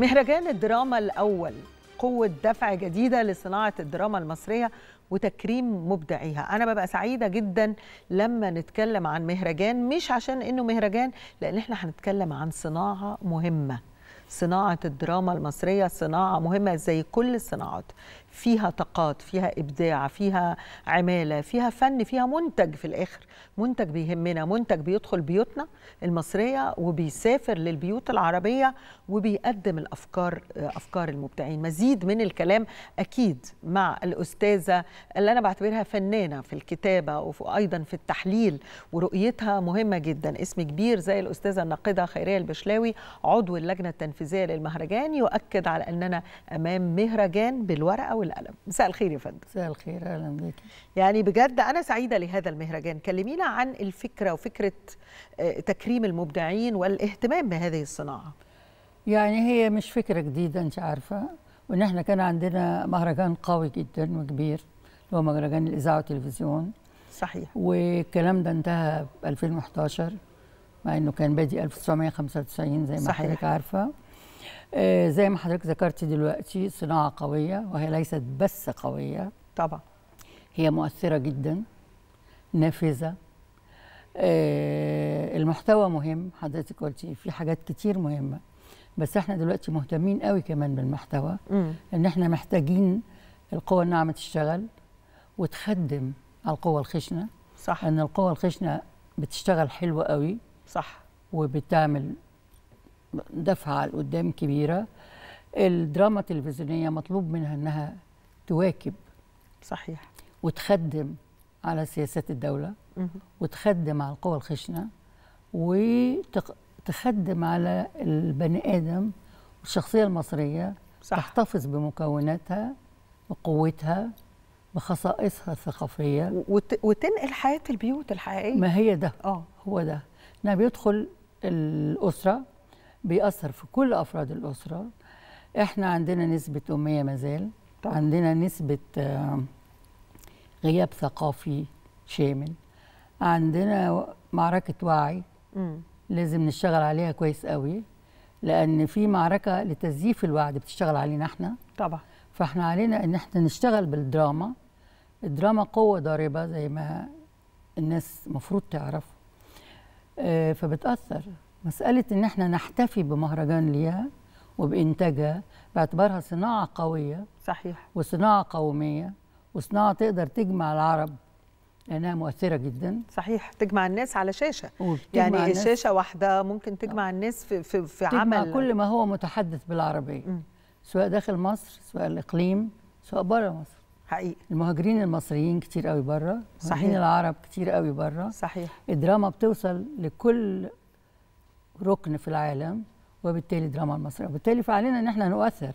مهرجان الدراما الأول قوة دفع جديدة لصناعة الدراما المصرية وتكريم مبدعيها أنا ببقى سعيدة جدا لما نتكلم عن مهرجان مش عشان إنه مهرجان لأن إحنا هنتكلم عن صناعة مهمة صناعة الدراما المصرية صناعة مهمة زي كل الصناعات فيها طاقات فيها إبداع فيها عمالة فيها فن فيها منتج في الآخر منتج بيهمنا منتج بيدخل بيوتنا المصرية وبيسافر للبيوت العربية وبيقدم الأفكار أفكار المبدعين مزيد من الكلام أكيد مع الأستاذة اللي أنا بعتبرها فنانة في الكتابة وأيضا في التحليل ورؤيتها مهمة جدا اسم كبير زي الأستاذة الناقدة خيرية البشلاوي عضو اللجنة التنفيذية التنفيذيه للمهرجان يؤكد على اننا امام مهرجان بالورقه والقلم مساء الخير يا فندم مساء الخير اهلا بك يعني بجد انا سعيده لهذا المهرجان كلمينا عن الفكره وفكره آه، تكريم المبدعين والاهتمام بهذه الصناعه يعني هي مش فكره جديده انت عارفه وان احنا كان عندنا مهرجان قوي جدا وكبير اللي هو مهرجان الاذاعه والتلفزيون صحيح والكلام ده انتهى ب 2011 مع انه كان بادي 1995 زي ما حضرتك عارفه آه، زي ما حضرتك ذكرتي دلوقتي صناعه قويه وهي ليست بس قويه طبعا هي مؤثره جدا نافذه آه، المحتوى مهم حضرتك قلتي في حاجات كتير مهمه بس احنا دلوقتي مهتمين قوي كمان بالمحتوى م. ان احنا محتاجين القوى الناعمه تشتغل وتخدم على القوى الخشنه صح ان القوى الخشنه بتشتغل حلوة قوي صح وبتعمل دفعه لقدام كبيره الدراما التلفزيونيه مطلوب منها انها تواكب صحيح وتخدم على سياسات الدوله وتخدم على القوى الخشنه وتخدم على البني ادم والشخصيه المصريه صح. تحتفظ بمكوناتها بقوتها بخصائصها الثقافيه وت... وتنقل حياه البيوت الحقيقيه ما هي ده اه هو ده انها بيدخل الاسره بيأثر في كل أفراد الأسرة إحنا عندنا نسبة أمية مازال عندنا نسبة آه، غياب ثقافي شامل عندنا معركة وعي لازم نشتغل عليها كويس قوي لأن في معركة لتزييف الوعد بتشتغل علينا إحنا طبعا فإحنا علينا إن إحنا نشتغل بالدراما الدراما قوة ضاربة زي ما الناس مفروض تعرف آه، فبتأثر مسألة إن إحنا نحتفي بمهرجان ليها وبإنتاجها باعتبارها صناعة قوية صحيح وصناعة قومية وصناعة تقدر تجمع العرب لأنها مؤثرة جدا صحيح تجمع الناس على شاشة يعني الناس. شاشة واحدة ممكن تجمع الناس في, في, في تجمع عمل كل ما هو متحدث بالعربية م. سواء داخل مصر سواء الإقليم سواء بره مصر حقيقي المهاجرين المصريين كتير قوي بره صحيح العرب كتير قوي بره صحيح الدراما بتوصل لكل ركن في العالم وبالتالي الدراما المصريه وبالتالي فعلينا ان احنا نؤثر